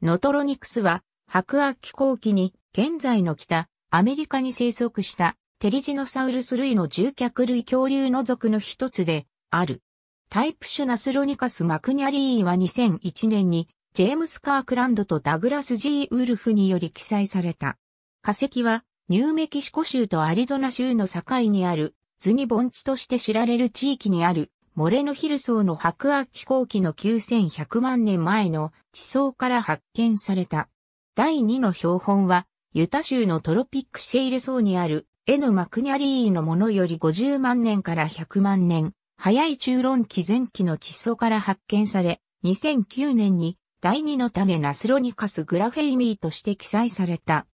ノトロニクスは、白亜紀後期に、現在の北、アメリカに生息した、テリジノサウルス類の獣脚類恐竜の族の一つで、ある。タイプ種ナスロニカス・マクニャリーは2001年に、ジェームス・カークランドとダグラス・ジー・ウルフにより記載された。化石は、ニューメキシコ州とアリゾナ州の境にある、ズニ盆地として知られる地域にある、モレノヒル層の白亜紀後期の9100万年前の地層から発見された。第2の標本は、ユタ州のトロピックシェイル層にあるエヌ・マクニャリーのものより50万年から100万年、早い中論期前期の地層から発見され、2009年に第2の種ナスロニカスグラフェイミーとして記載された。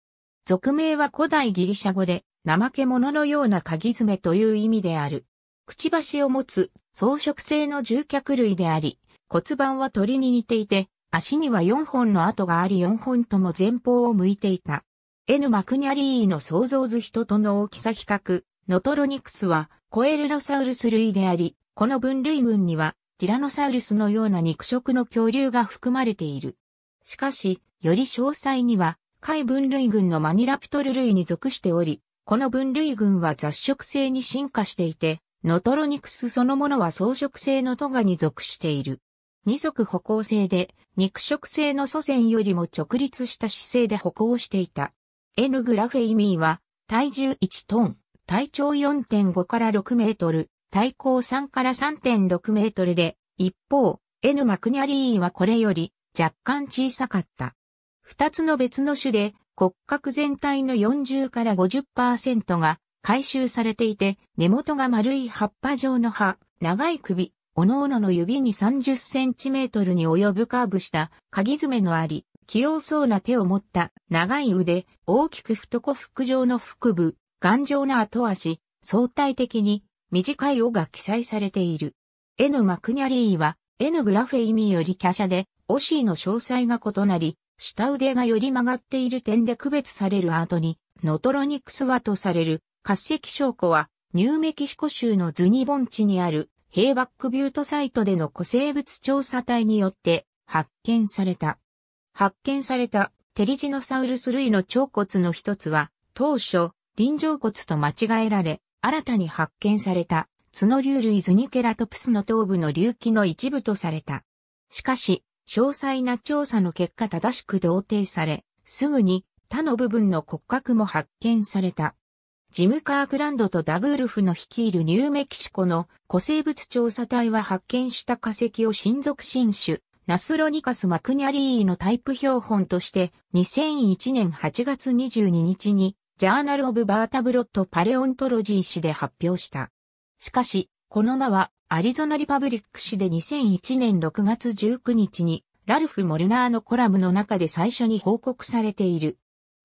俗名は古代ギリシャ語で、怠け者のような鍵爪という意味である。くちばしを持つ装飾性の獣脚類であり、骨盤は鳥に似ていて、足には4本の跡があり4本とも前方を向いていた。N マクニャリーの創造図人との大きさ比較、ノトロニクスはコエルロサウルス類であり、この分類群にはティラノサウルスのような肉食の恐竜が含まれている。しかし、より詳細には、海分類群のマニラプトル類に属しており、この分類群は雑食性に進化していて、ノトロニクスそのものは草食性のトガに属している。二足歩行性で、肉食性の祖先よりも直立した姿勢で歩行していた。N グラフェイミーは、体重1トン、体長4.5から6メートル、体高3から3.6メートルで、一方、N マクニャリーはこれより若干小さかった。二つの別の種で骨格全体の40から50%が回収されていて、根元が丸い葉っぱ状の葉、長い首、おのおのの指に30センチメートルに及ぶカーブした鍵爪のあり、器用そうな手を持った長い腕、大きく太子腹状の腹部、頑丈な後足、相対的に短い尾が記載されている。N マクニャリーは N グラフェイミーより華奢で、オシーの詳細が異なり、下腕がより曲がっている点で区別されるアートに、ノトロニクスはとされる滑石証拠は、ニューメキシコ州のズニ盆地にある、ヘイバックビュートサイトでの古生物調査隊によって発見された。発見されたテリジノサウルス類の腸骨の一つは、当初、臨場骨と間違えられ、新たに発見された、角竜類ズニケラトプスの頭部の隆起の一部とされた。しかし、詳細な調査の結果正しく同定され、すぐに他の部分の骨格も発見された。ジム・カークランドとダグールフの率いるニューメキシコの古生物調査隊は発見した化石を新属新種、ナスロニカス・マクニャリーのタイプ標本として2001年8月22日にジャーナル・オブ・バータブロット・パレオントロジー誌で発表した。しかし、この名はアリゾナリパブリック誌で2001年6月19日にラルフ・モルナーのコラムの中で最初に報告されている。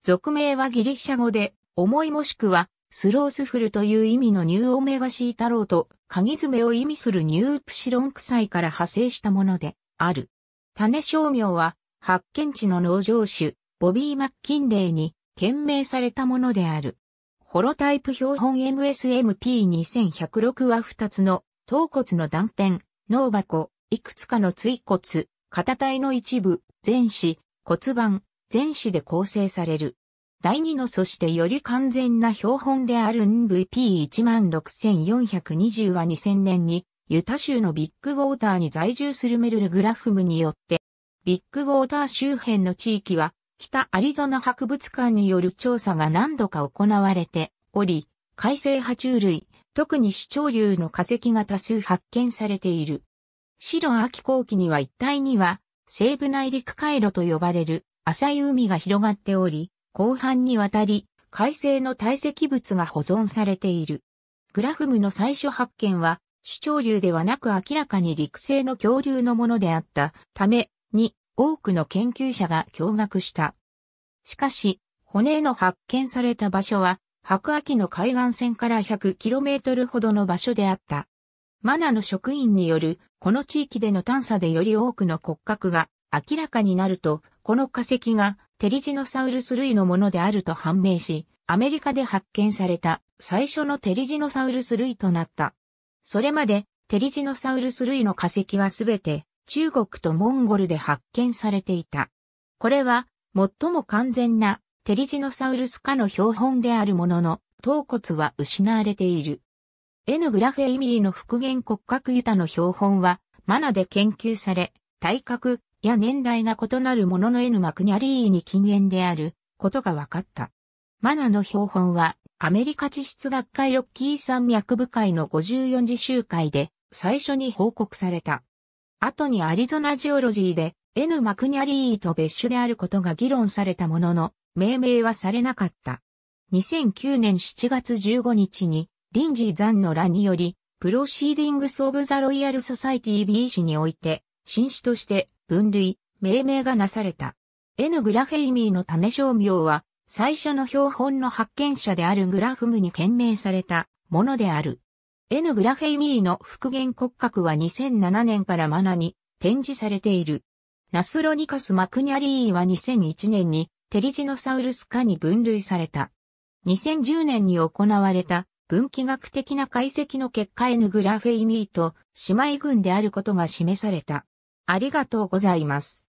俗名はギリシャ語で、思いもしくはスロースフルという意味のニューオメガシータローと、鍵爪を意味するニュープシロン臭から派生したもので、ある。種商名は、発見地の農場主、ボビー・マッキンレイに、懸命されたものである。ホロタイプ標本 MSMP2106 は2つの、頭骨の断片、脳箱、いくつかの椎骨、肩体の一部、前肢、骨盤、前肢で構成される。第2のそしてより完全な標本である NVP16420 は2000年にユタ州のビッグウォーターに在住するメルル・グラフムによって、ビッグウォーター周辺の地域は北アリゾナ博物館による調査が何度か行われており、海生爬虫類、特に主潮流の化石が多数発見されている。白秋後期には一帯には、西部内陸回路と呼ばれる浅い海が広がっており、広範にわたり、海星の堆積物が保存されている。グラフムの最初発見は、主潮流ではなく明らかに陸星の恐竜のものであったために多くの研究者が驚愕した。しかし、骨の発見された場所は、白秋の海岸線から 100km ほどの場所であった。マナの職員による、この地域での探査でより多くの骨格が明らかになると、この化石がテリジノサウルス類のものであると判明し、アメリカで発見された最初のテリジノサウルス類となった。それまでテリジノサウルス類の化石はすべて中国とモンゴルで発見されていた。これは最も完全なテリジノサウルス化の標本であるものの、頭骨は失われている。N グラフェイミーの復元骨格ユタの標本は、マナで研究され、体格、や年代が異なるものの N マクニャリーに禁煙であることが分かった。マナの標本はアメリカ地質学会ロッキー山脈部会の54次集会で最初に報告された。後にアリゾナジオロジーで N マクニャリーと別種であることが議論されたものの命名はされなかった。2009年7月15日にリンジー・ザンのらによりプロシーディングス・オブ・ザ・ロイヤル・ソサイティ B 氏において新種として分類、命名がなされた。N グラフェイミーの種商名は、最初の標本の発見者であるグラフムに懸名されたものである。N グラフェイミーの復元骨格は2007年からマナに展示されている。ナスロニカス・マクニャリーは2001年にテリジノサウルス科に分類された。2010年に行われた分岐学的な解析の結果 N グラフェイミーと姉妹群であることが示された。ありがとうございます。